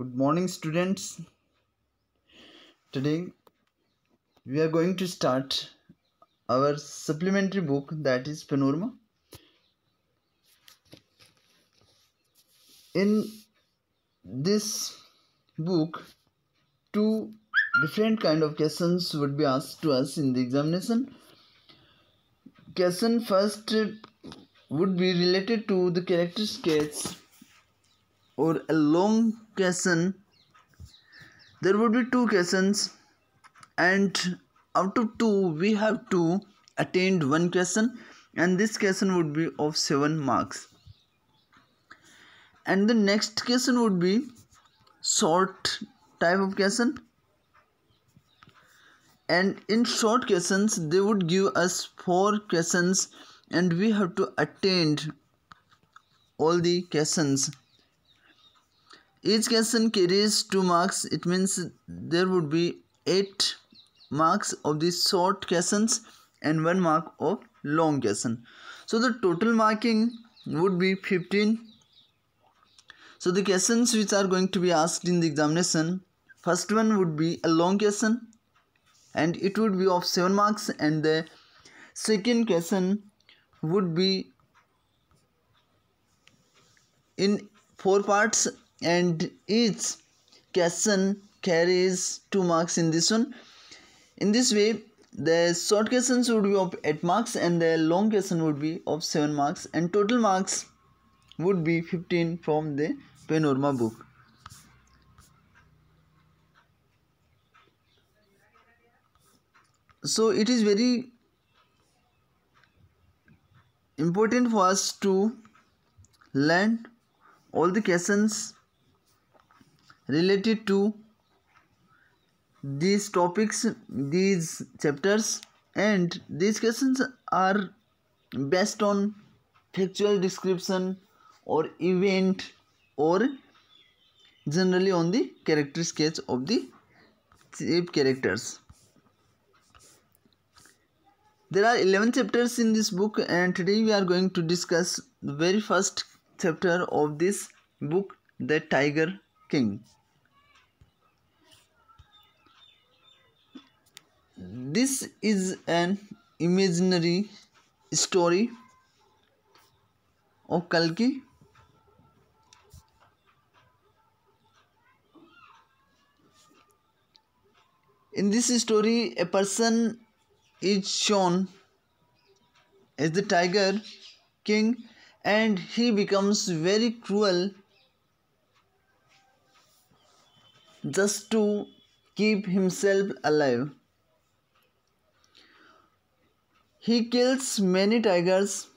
good morning students today we are going to start our supplementary book that is panorama in this book two different kind of questions would be asked to us in the examination question first would be related to the character sketch or a long question there would be two questions and out of two we have to attend one question and this question would be of 7 marks and the next question would be short type of question and in short questions they would give us four questions and we have to attend all the questions each question carries 2 marks it means there would be 8 marks of the short questions and 1 mark of long question so the total marking would be 15 so the questions which are going to be asked in the examination first one would be a long question and it would be of 7 marks and the second question would be in four parts and each question carries 2 marks in this one. In this way, the short questions would be of 8 marks and the long question would be of 7 marks and total marks would be 15 from the Panorama book. So it is very important for us to learn all the questions related to these topics these chapters and these questions are based on factual description or event or generally on the character sketch of the chief characters there are 11 chapters in this book and today we are going to discuss the very first chapter of this book the tiger king this is an imaginary story of Kalki In this story, a person is shown as the tiger king and he becomes very cruel just to keep himself alive. He kills many tigers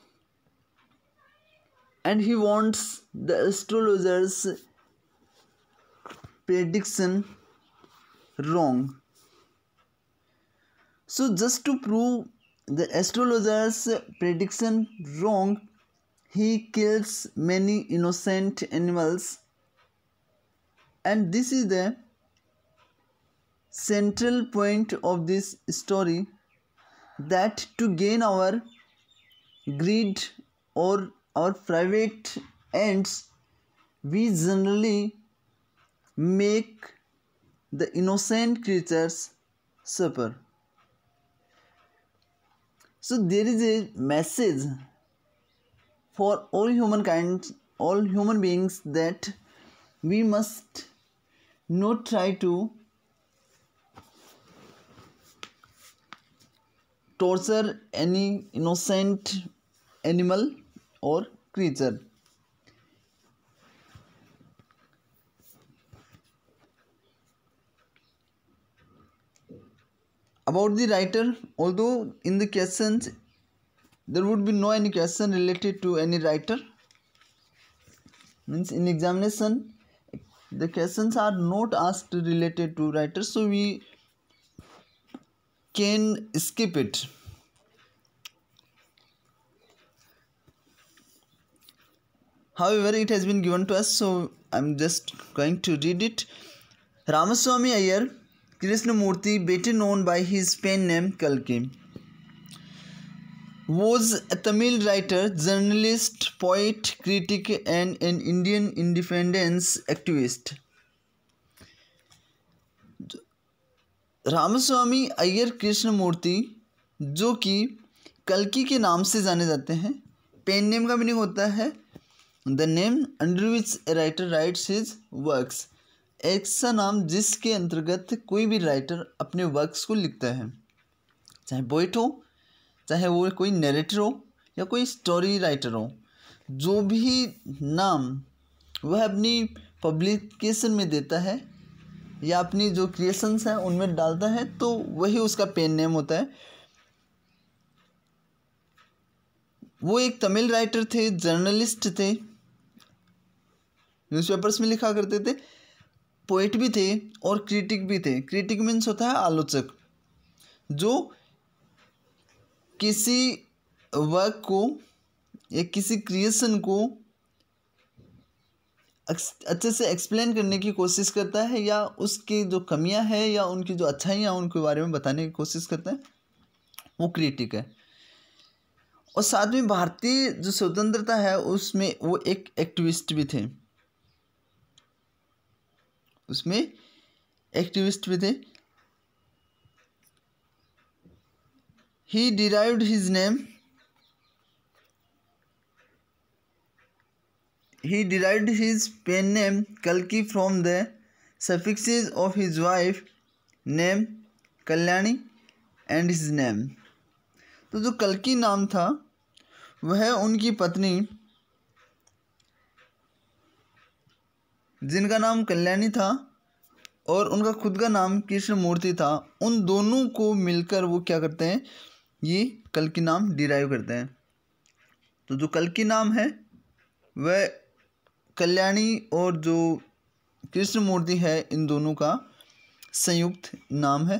and he wants the astrologer's prediction wrong. So, just to prove the astrologer's prediction wrong, he kills many innocent animals, and this is the central point of this story that to gain our greed or our private ends, we generally make the innocent creatures suffer. So there is a message for all humankind, all human beings that we must not try to torture any innocent animal or creature. About the writer, although in the questions there would be no any question related to any writer, means in examination the questions are not asked related to writer, so we can skip it however it has been given to us so i'm just going to read it ramaswamy Ayer, krishnamurti better known by his pen name kalki was a tamil writer journalist poet critic and an indian independence activist Ramaswamy Iyer Krishnamurthy जो कि कलकी के नाम से जाने जाते हैं pen name का meaning होता है the name under which writer writes his works ऐसा नाम जिसके अंतर्गत कोई भी राइटर अपने वर्क्स को लिखता है चाहे पोइट हो चाहे वो कोई नरेटर हो या कोई स्टोरी राइटर हो जो भी नाम वह अपनी पब्लिकेशन में देता है या अपनी जो क्रिएशंस हैं उनमें डालता है तो वही उसका पेन नेम होता है वो एक तमिल राइटर थे जर्नलिस्ट थे न्यूज़पेपर्स में लिखा करते थे पोइट भी थे और क्रिटिक भी थे क्रिटिक मीन्स होता है आलोचक जो किसी वर्क को या किसी क्रिएशन को अच्छे से एक्सप्लेन करने की कोशिश करता है या उसकी जो कमियां हैं या उनकी जो अच्छाइयाँ उनके बारे में बताने की कोशिश करता है वो क्रिएटिक है और साथ में भारतीय जो स्वतंत्रता है उसमें वो एक एक्टिविस्ट भी थे उसमें एक्टिविस्ट भी थे he derived his name He derived his pen name Kalki from the suffixes of his wife name Kalyani and his name तो जो कलकी नाम था वह उनकी पत्नी जिनका नाम कल्याणी था और उनका खुद का नाम कृष्णमूर्ति था उन दोनों को मिलकर वो क्या करते हैं ये कल नाम डिराइव करते हैं तो जो कल की नाम है वह कल्याणी और जो कृष्णमूर्ति है इन दोनों का संयुक्त नाम है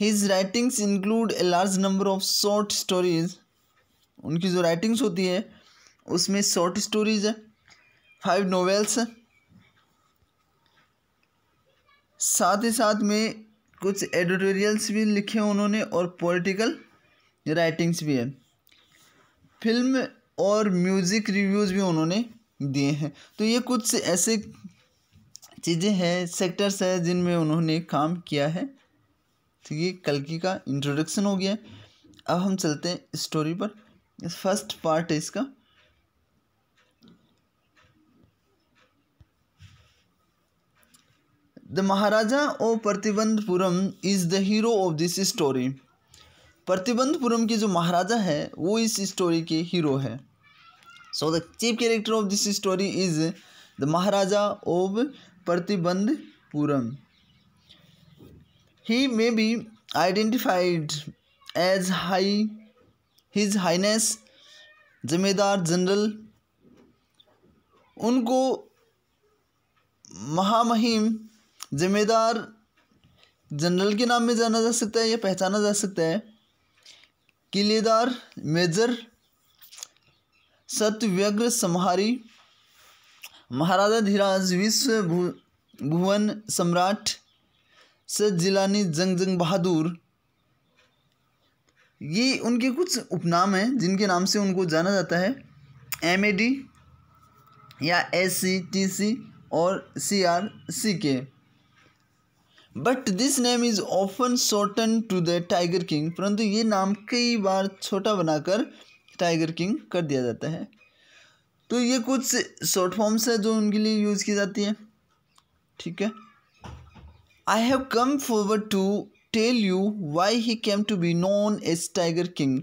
his writings include a large number of short stories उनकी जो राइटिंग्स होती है उसमें शॉर्ट स्टोरीज है फाइव नोवेल्स है साथ ही साथ में कुछ एडिटोरियल्स भी लिखे उन्होंने और पॉलिटिकल राइटिंग्स भी है फिल्म और म्यूज़िक रिव्यूज़ भी उन्होंने दिए हैं तो ये कुछ ऐसे चीज़ें हैं सेक्टर्स है जिनमें उन्होंने काम किया है ठीक है कल की का इंट्रोडक्शन हो गया अब हम चलते हैं स्टोरी पर फर्स्ट पार्ट है इसका the Maharaja of Pratibandhapuram is the hero of this story Pratibandhapuram के जो महाराजा है वो इस स्टोरी के हीरो है so the chief character of this story is the Maharaja of Pratibandhapuram he may be identified as high his highness जिम्मेदार जनरल उनको महामहिम जिम्मेदार जनरल के नाम में जाना जा सकता है या पहचाना जा सकता है किलेदार मेजर सत्यव्यग्र संहारी महाराजा धीराज विश्व भुवन सम्राट सजिलानी जंग जंग बहादुर ये उनके कुछ उपनाम हैं जिनके नाम से उनको जाना जाता है एम ए डी या एस सी टी सी और सी आर सी के but this name is often shortened to the tiger king परंतु ये नाम कई बार छोटा बनाकर टाइगर किंग कर दिया जाता है तो ये कुछ शॉर्ट फॉर्म्स है जो उनके लिए यूज़ की जाती है ठीक है I have come forward to tell you why he came to be known as tiger king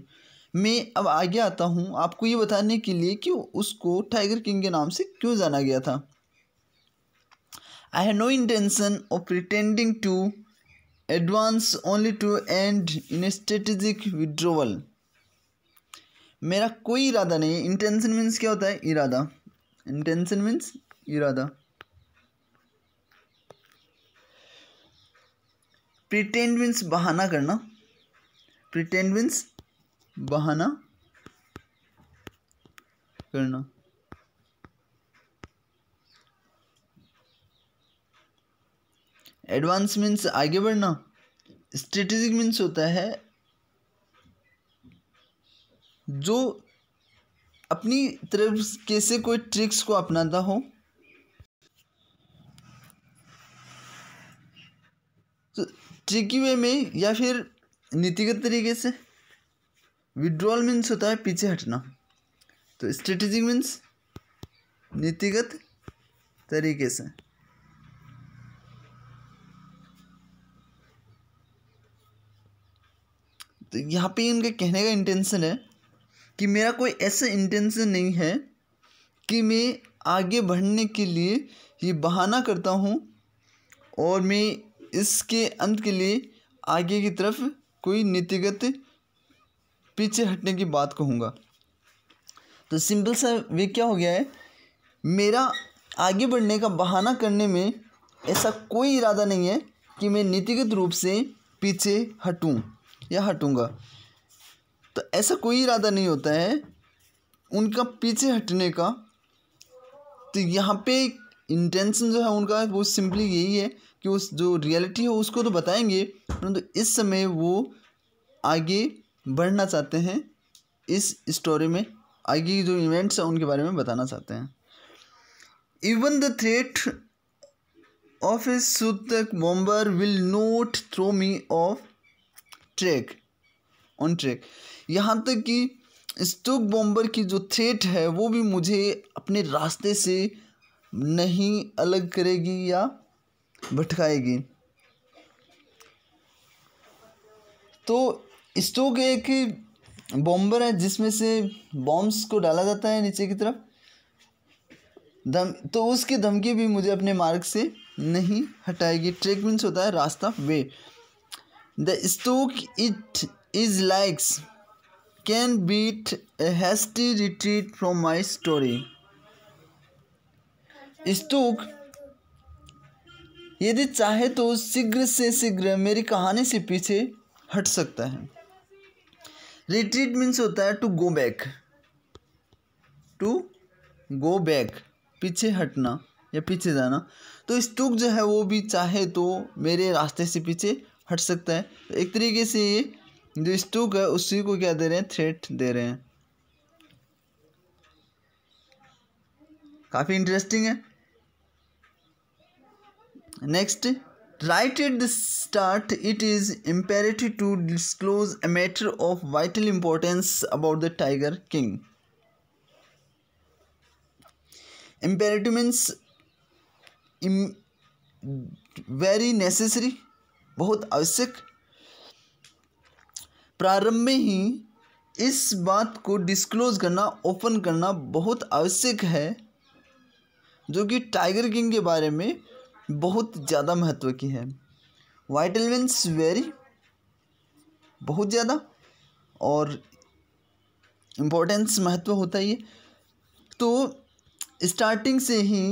मैं अब आगे आता हूँ आपको ये बताने के लिए कि उसको टाइगर किंग के नाम से क्यों जाना गया था I have no intention of pretending to advance only to end in strategic withdrawal मेरा कोई इरादा नहीं है इंटेंशन मीन्स क्या होता है इरादा इंटेंशन मीन्स इरादा प्रिटेंड मीन्स बहाना करना प्रिटेंड मीन्स बहाना करना एडवांस मीन्स आगे बढ़ना स्ट्रेटेजिक मीन्स होता है जो अपनी तरफ कैसे कोई ट्रिक्स को अपनाता हो तो ट्रिकी वे में या फिर नीतिगत तरीके से विड्रॉल मीन्स होता है पीछे हटना तो स्ट्रेटेजिक मीन्स नीतिगत तरीके से तो यहाँ पे इनके कहने का इंटेंशन है कि मेरा कोई ऐसा इंटेंसन नहीं है कि मैं आगे बढ़ने के लिए ये बहाना करता हूँ और मैं इसके अंत के लिए आगे की तरफ कोई नीतिगत पीछे हटने की बात कहूँगा तो सिंपल सा वे क्या हो गया है मेरा आगे बढ़ने का बहाना करने में ऐसा कोई इरादा नहीं है कि मैं नीतिगत रूप से पीछे हटूं या हटूंगा तो ऐसा कोई इरादा नहीं होता है उनका पीछे हटने का तो यहाँ पे इंटेंशन जो है उनका वो सिंपली यही है कि उस जो रियलिटी है उसको तो बताएंगे परंतु तो इस समय वो आगे बढ़ना चाहते हैं इस स्टोरी में आगे की जो इवेंट्स हैं उनके बारे में बताना चाहते हैं even the threat of a Stuka bomber will not throw me off track on track यहाँ तक कि स्टोक बॉम्बर की जो थ्रेट है वो भी मुझे अपने रास्ते से नहीं अलग करेगी या भटकाएगी तो स्टोक एक बॉम्बर है जिसमें से बॉम्ब्स को डाला जाता है नीचे की तरफ दम तो उसकी धमकी भी मुझे अपने मार्ग से नहीं हटाएगी ट्रैक मीन्स होता है रास्ता way the Stuka it is likes can beat a hasty retreat from my story. Stuka यदि चाहे तो शीघ्र से शीघ्र मेरी कहानी से पीछे हट सकता है रिट्रीट मीन्स होता है to go back to go back पीछे हटना या पीछे जाना तो स्तूक जो है वो भी चाहे तो मेरे रास्ते से पीछे हट सकता है एक तरीके से ये जो स्टूक है उसी को क्या दे रहे हैं थ्रेट दे रहे हैं काफ़ी इंटरेस्टिंग है next right at the start it is imperative to disclose a matter of vital importance about the tiger king imperative means very necessary बहुत आवश्यक प्रारंभ में ही इस बात को डिस्क्लोज करना ओपन करना बहुत आवश्यक है जो कि टाइगर किंग के बारे में बहुत ज़्यादा महत्व की है वाइट एलिमेंट्स वेरी बहुत ज़्यादा और इम्पोर्टेंस महत्व होता ही है तो स्टार्टिंग से ही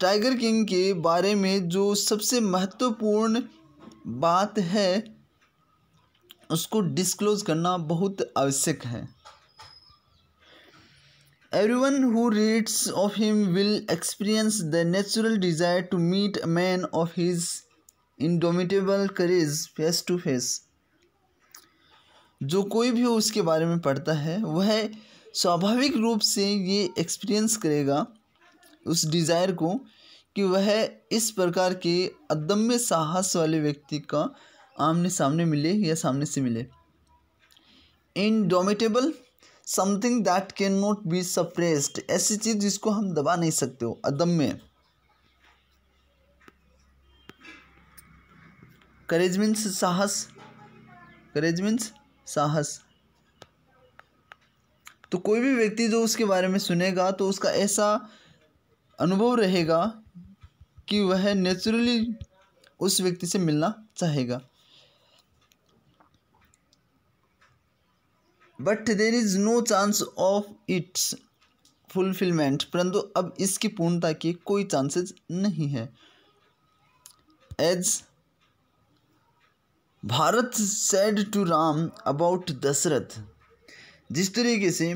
टाइगर किंग के बारे में जो सबसे महत्वपूर्ण बात है उसको डिस्क्लोज करना बहुत आवश्यक है everyone who reads of him will experience the natural desire to meet a man of his indomitable courage face to face जो कोई भी उसके बारे में पढ़ता है वह स्वाभाविक रूप से ये एक्सपीरियंस करेगा उस डिज़ायर को कि वह इस प्रकार के अदम्य साहस वाले व्यक्ति का आमने सामने मिले या सामने से मिले indomitable something that can not be suppressed ऐसी चीज़ जिसको हम दबा नहीं सकते हो अदम्य करेज मीन्स साहस करेज मीन्स साहस तो कोई भी व्यक्ति जो उसके बारे में सुनेगा तो उसका ऐसा अनुभव रहेगा कि वह नेचुरली उस व्यक्ति से मिलना चाहेगा but there is no chance of its fulfilment परंतु अब इसकी पूर्णता के कोई चांसेस नहीं है as Bharat said to Ram about Dasharath जिस तरीके से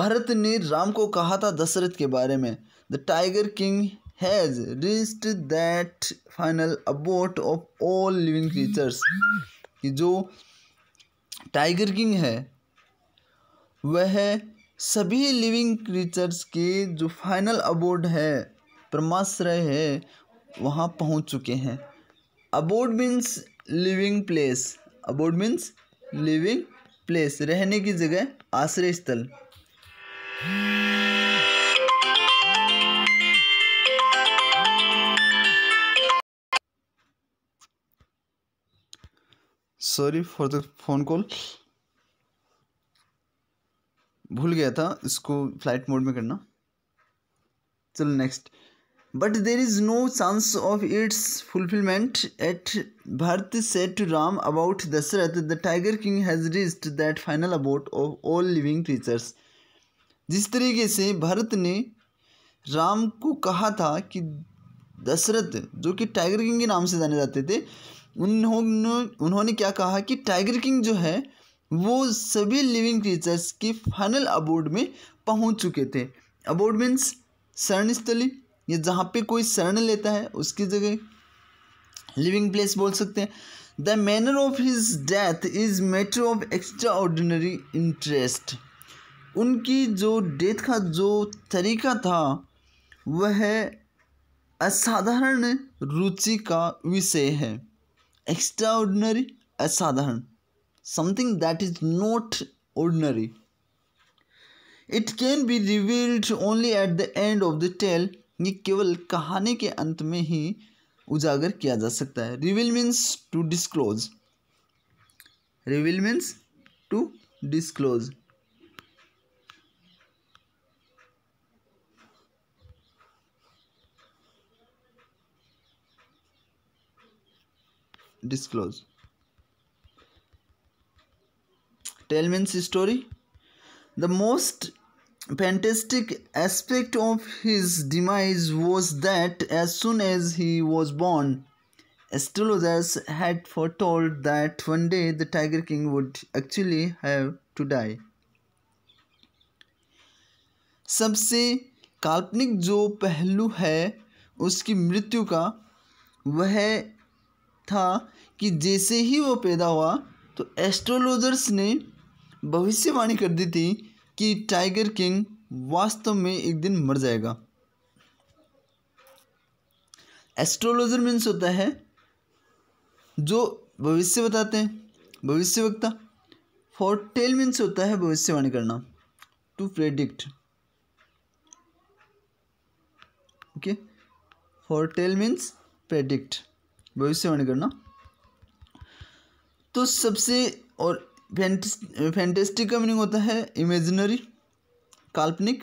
भारत ने राम को कहा था दशरथ के बारे में The Tiger King has reached that final abode of all living creatures कि जो टाइगर किंग है वह सभी लिविंग क्रीचर्स के जो फाइनल अबोर्ड है परमाश्रय है वहाँ पहुँच चुके हैं abode means living place abode means living place रहने की जगह आश्रय स्थल sorry for the phone call भूल गया था इसको फ्लाइट मोड में करना चलो next but there is no chance of its fulfilment at Bharat said to Ram about Dasharath the tiger king has reached that final abode of all living creatures जिस तरीके से भरत ने राम को कहा था कि दशरथ जो कि टाइगर किंग के नाम से जाने जाते थे उन्होंने उन्होंने क्या कहा कि टाइगर किंग जो है वो सभी लिविंग क्रीचर्स की फाइनल अबोर्ड में पहुंच चुके थे अबोर्ड मीन्स शरणस्थली ये जहाँ पे कोई शरण लेता है उसकी जगह लिविंग प्लेस बोल सकते हैं the manner of his death is matter of extraordinary interest उनकी जो डेथ का जो तरीका था वह असाधारण रुचि का विषय है एक्स्ट्राऑर्डिनरी असाधारण something that is not ordinary it can be revealed only at the end of the tale ये केवल कहानी के अंत में ही उजागर किया जा सकता है reveal means to disclose reveal means to disclose disclose tale means story the most fantastic aspect of his demise was that as soon as he was born astrologers had foretold that one day the tiger king would actually have to die सबसे काल्पनिक जो पहलू है उसकी मृत्यु का वह था कि जैसे ही वो पैदा हुआ तो एस्ट्रोलॉजर्स ने भविष्यवाणी कर दी थी कि टाइगर किंग वास्तव में एक दिन मर जाएगा एस्ट्रोलॉजर मीन्स होता है जो भविष्य बताते हैं भविष्य वक्ता टेल मीन्स होता है भविष्यवाणी करना to predict okay tell means predict भविष्यवाणी करना तो सबसे और फैंटेस्टिक का मीनिंग होता है इमेजिनरी काल्पनिक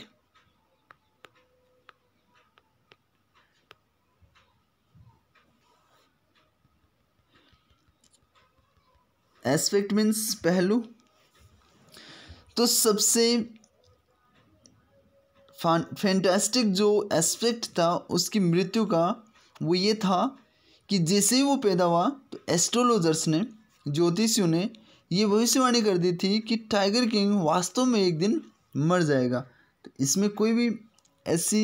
एस्पेक्ट मीन्स पहलू तो सबसे फैंटास्टिक जो एस्पेक्ट था उसकी मृत्यु का वो ये था कि जैसे ही वो पैदा हुआ तो एस्ट्रोलॉजर्स ने ज्योतिषियों ने ये भविष्यवाणी कर दी थी कि टाइगर किंग वास्तव में एक दिन मर जाएगा तो इसमें कोई भी ऐसी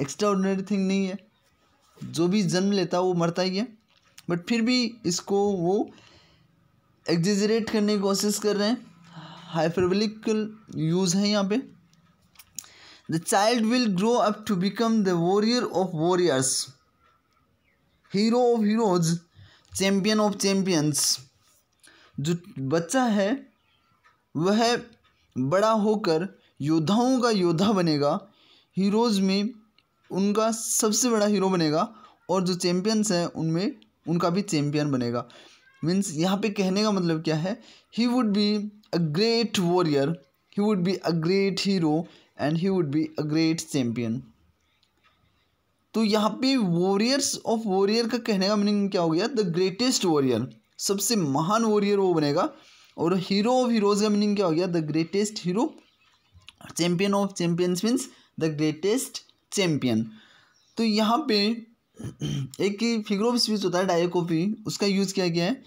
एक्स्ट्राऑर्डनरी थिंग नहीं है जो भी जन्म लेता वो मरता ही है बट फिर भी इसको वो एग्जिजरेट करने की कोशिश कर रहे हैं हाइपरबलिकल यूज़ है यहाँ पे the child will grow up to become the warrior of warriors hero of heroes champion of champions जो बच्चा है वह बड़ा होकर योद्धाओं का योद्धा बनेगा हीरोज़ में उनका सबसे बड़ा हीरो बनेगा और जो चैम्पियंस हैं उनमें उनका भी चैम्पियन बनेगा मीन्स यहाँ पे कहने का मतलब क्या है he would be a great warrior he would be a great hero and he would be a great champion तो यहाँ पे वॉरियर्स ऑफ वॉरियर का कहने का मीनिंग क्या हो गया द ग्रेटेस्ट वॉरियर सबसे महान वॉरियर वो बनेगा और हीरो ऑफ हीरोज का मीनिंग क्या हो गया the greatest hero champion of champions means the greatest champion तो यहाँ पे एक फिगर ऑफ स्पीच होता है डायकोपी उसका यूज़ किया गया है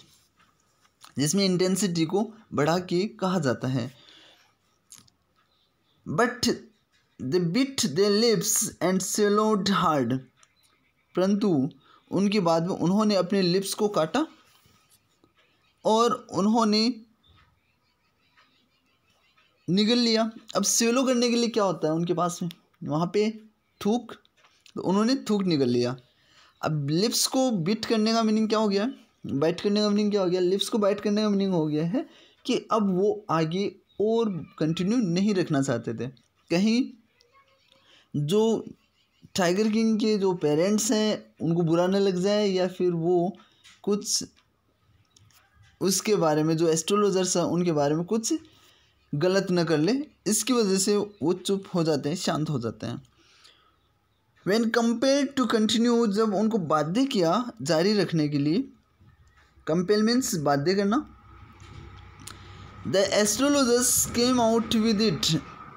जिसमें इंटेंसिटी को बढ़ा के कहा जाता है but they bit their lips and swallowed hard परंतु उनके बाद में उन्होंने अपने लिप्स को काटा और उन्होंने निगल लिया अब सेलो करने के लिए क्या होता है उनके पास में वहाँ पे थूक तो उन्होंने थूक निगल लिया अब लिप्स को बिट करने का मीनिंग क्या हो गया बाइट करने का मीनिंग क्या हो गया लिप्स को बाइट करने का मीनिंग हो गया है कि अब वो आगे और कंटिन्यू नहीं रखना चाहते थे कहीं जो टाइगर किंग के जो पेरेंट्स हैं उनको बुरा ना लग जाए या फिर वो कुछ उसके बारे में जो एस्ट्रोलॉजर्स हैं उनके बारे में कुछ गलत न कर ले इसकी वजह से वो चुप हो जाते हैं शांत हो जाते हैं वैन कंपेयर टू कंटिन्यू जब उनको बाध्य किया जारी रखने के लिए कंपेयर मीन्स बाध्य करना the astrologers came out with it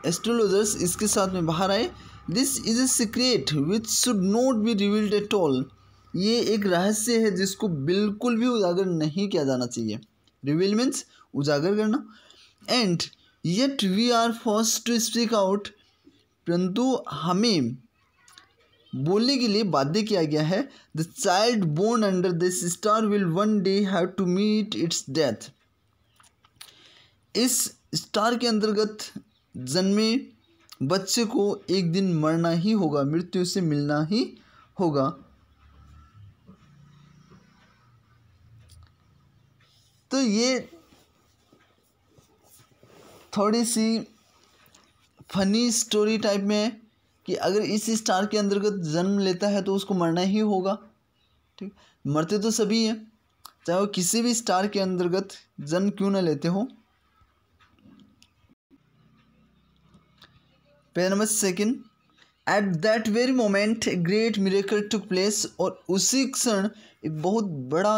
astrologers इसके साथ में बाहर आए this is a secret which should not be revealed at all ये एक रहस्य है जिसको बिल्कुल भी उजागर नहीं किया जाना चाहिए रिवील मीन्स उजागर करना and yet we are first to speak out परंतु हमें बोलने के लिए बाध्य किया गया है the child born under this star will one day have to meet its death इस स्टार के अंतर्गत जन्मे बच्चे को एक दिन मरना ही होगा मृत्यु से मिलना ही होगा तो ये थोड़ी सी फनी स्टोरी टाइप में है कि अगर इस स्टार के अंतर्गत जन्म लेता है तो उसको मरना ही होगा ठीक मरते तो सभी हैं चाहे वो किसी भी स्टार के अंतर्गत जन्म क्यों ना लेते हो page number second at that very moment a great miracle took place और उसी क्षण एक बहुत बड़ा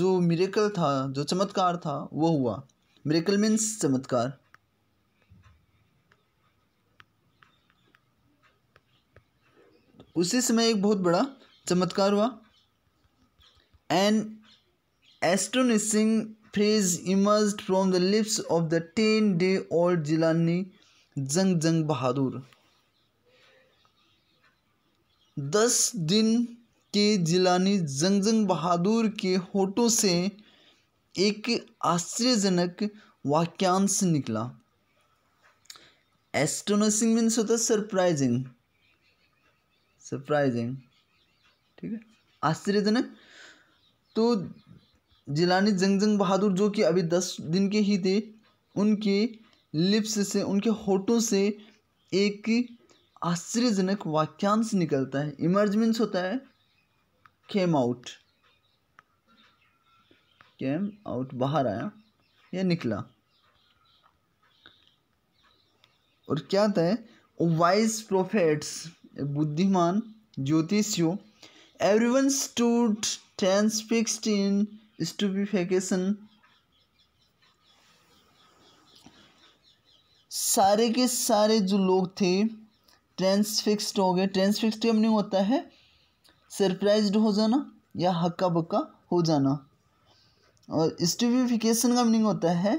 जो मिरेकल था जो चमत्कार था वो हुआ मिरेकल मीन्स चमत्कार उसी समय एक बहुत बड़ा चमत्कार हुआ an astonishing phrase emerge from the lips of the ten day old Jilani Jung Jung बहादुर दस दिन के जिलानी जंग जंग बहादुर के होठों से एक आश्चर्यजनक वाक्यांश निकला एस्टोनिशिंग मीन्स होता तो है सरप्राइजिंग सरप्राइजिंग ठीक है आश्चर्यजनक तो जिलानी जंग जंग बहादुर जो कि अभी दस दिन के ही थे उनके लिप्स से उनके होठों से एक आश्चर्यजनक वाक्यांश निकलता है इमर्जमेंस होता है केम आउट केम आउट बाहर आया या निकला और क्या आता है वाइज प्रोफेट्स बुद्धिमान ज्योतिषियों everyone stood tense fixed in stupefaction सारे के सारे जो लोग थे ट्रांसफिक्स्ड हो गए ट्रांसफिक्स्ड हम नहीं होता है सरप्राइज हो जाना या हक्का बक्का हो जाना और स्टिफिकेशन का मीनिंग होता है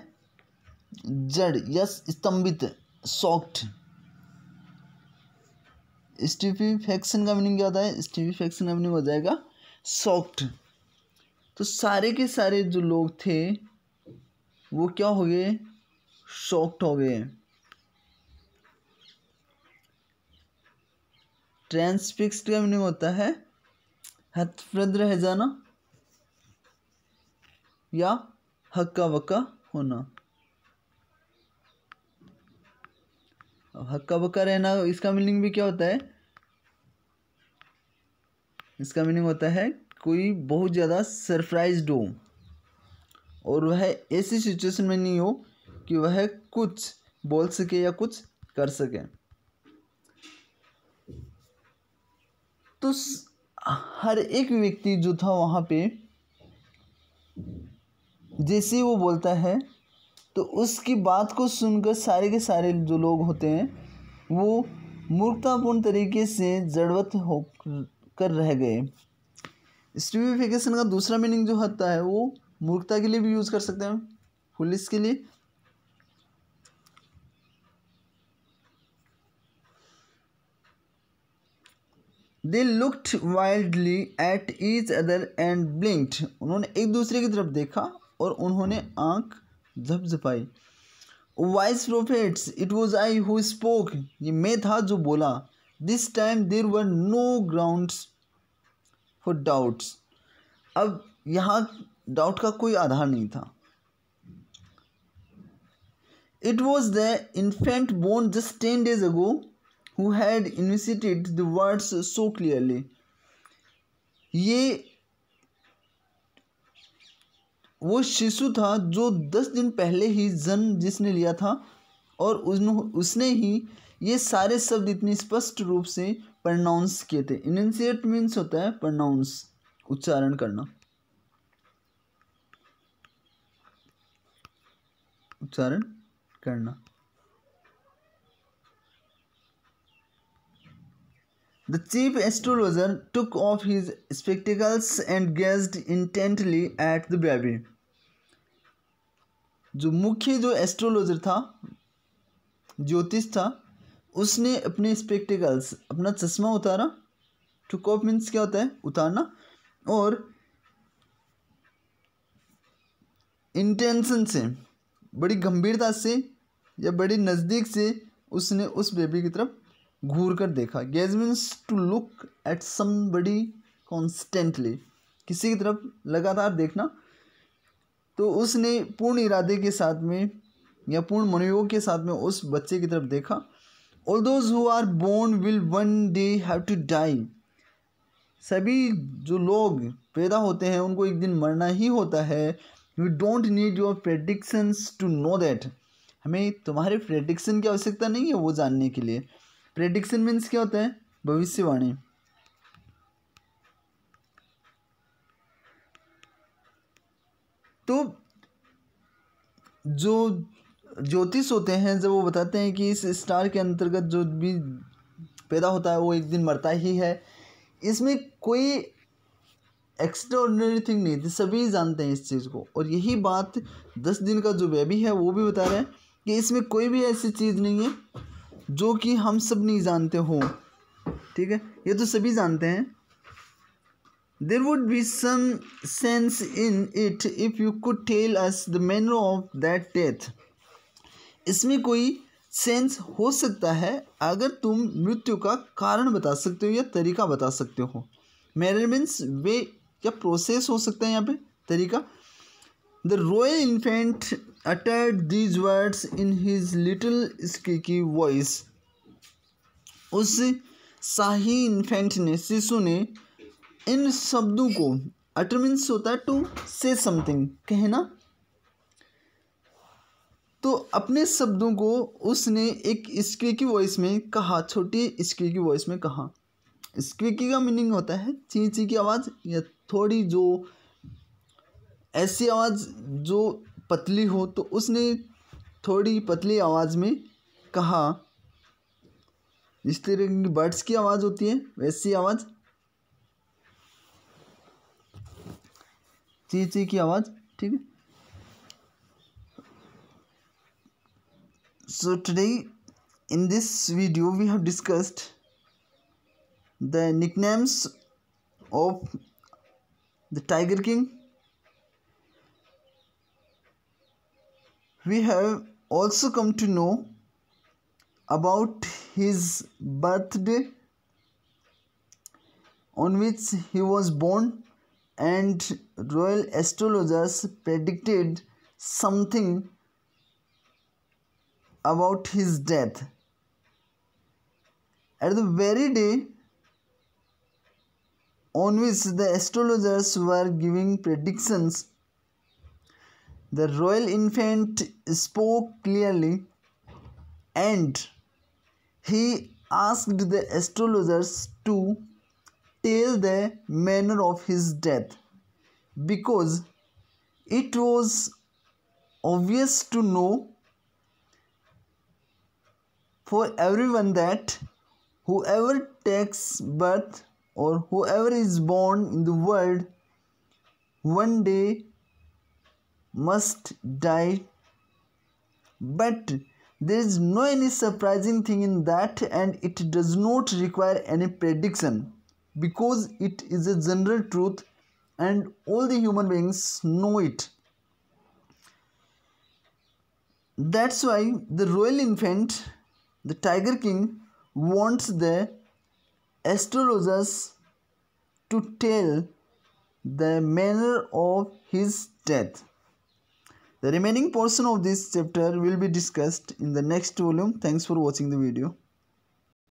जड़ या स्तंभित सॉक्ट स्टिफिफेक्शन का मीनिंग क्या होता है स्टिफिफेक्शन का मीनिंग हो जाएगा सॉफ्ट तो सारे के सारे जो लोग थे वो क्या हो गए सॉफ्ट हो गए ट्रांसफिक्स का मीनिंग होता है हथप्रद रह जाना या हक्का बक्का होना अब हक्का बक्का रहना इसका मीनिंग भी क्या होता है इसका मीनिंग होता है कोई बहुत ज़्यादा सरप्राइज हो और वह ऐसी सिचुएशन में नहीं हो कि वह कुछ बोल सके या कुछ कर सके तो हर एक व्यक्ति जो था वहाँ पे जैसे वो बोलता है तो उसकी बात को सुनकर सारे के सारे जो लोग होते हैं वो मूर्खतापूर्ण तरीके से जड़वत हो कर रह गए स्टिफिकेशन का दूसरा मीनिंग जो होता है वो मूर्खता के लिए भी यूज़ कर सकते हैं पुलिस के लिए they looked wildly at each other and blinked उन्होंने एक दूसरे की तरफ देखा और उन्होंने आंख झपझपाई wise prophets it was I who spoke ये मैं था जो बोला this time there were no grounds for doubts अब यहाँ डाउट का कोई आधार नहीं था it was the infant born just ten days ago who had enunciated the words so clearly ये वो शिशु था जो दस दिन पहले ही जन्म जिसने लिया था और उसने ही ये सारे शब्द इतने स्पष्ट रूप से प्रनाउंस किए थे इनशिएट मीन्स होता है प्रनाउंस उच्चारण करना उच्चारण करना The chief astrologer took off his spectacles and gazed intently at the baby. जो मुख्य जो एस्ट्रोलॉजर था ज्योतिष था उसने अपने स्पेक्टिकल्स अपना चश्मा उतारा टू कॉप मीन्स क्या होता है उतारना और इंटेंशन से बड़ी गंभीरता से या बड़ी नज़दीक से उसने उस बेबी की तरफ घूर कर देखा gaze means to look at somebody constantly किसी की तरफ लगातार देखना तो उसने पूर्ण इरादे के साथ में या पूर्ण मनोयोग के साथ में उस बच्चे की तरफ देखा all those who are born will one day have to die सभी जो लोग पैदा होते हैं उनको एक दिन मरना ही होता है you don't need your predictions to know that हमें तुम्हारे प्रेडिक्शन की आवश्यकता नहीं है वो जानने के लिए प्रेडिक्शन मीन्स क्या होता है भविष्यवाणी तो जो ज्योतिष होते हैं जब वो बताते हैं कि इस स्टार के अंतर्गत जो भी पैदा होता है वो एक दिन मरता ही है इसमें कोई एक्स्ट्राऑर्डिनरी थिंग नहीं थी सभी जानते हैं इस चीज़ को और यही बात दस दिन का जो बेबी है वो भी बता रहे हैं कि इसमें कोई भी ऐसी चीज़ नहीं है जो कि हम सब नहीं जानते हों ठीक है ये तो सभी जानते हैं there would be some sense in it if you could tell us the manner of that death इसमें कोई सेंस हो सकता है अगर तुम मृत्यु का कारण बता सकते हो या तरीका बता सकते हो मैनर मीन्स वे या प्रोसेस हो सकता है यहाँ पे तरीका the royal infant uttered these words in his little squeaky voice. उस शाही इन्फेंट ने शिशु ने इन शब्दों को अटर मीन्स होता है टू से समथिंग कहना तो अपने शब्दों को उसने एक स्क्रीकी वॉइस में कहा छोटी स्क्रीकी वॉइस में कहा स्क्रीकी का मीनिंग होता है ची ची की आवाज़ या थोड़ी जो ऐसी आवाज़ जो पतली हो तो उसने थोड़ी पतली आवाज़ में कहा जिस तरह की बर्ड्स की आवाज़ होती है वैसी आवाज़ ची ची की आवाज़ ठीक है so today in this video we have discussed the nicknames of the tiger king We have also come to know about his birthday on which he was born and royal astrologers predicted something about his death at the very day on which the astrologers were giving predictions the royal infant spoke clearly and he asked the astrologers to tell the manner of his death because it was obvious to know for everyone that whoever takes birth or whoever is born in the world one day must die. But there is no any surprising thing in that and it does not require any prediction because it is a general truth and all the human beings know it. That's why the royal infant, the tiger king, wants the astrologers to tell the manner of his death. The remaining portion of this chapter will be discussed in the next volume. Thanks for watching the video.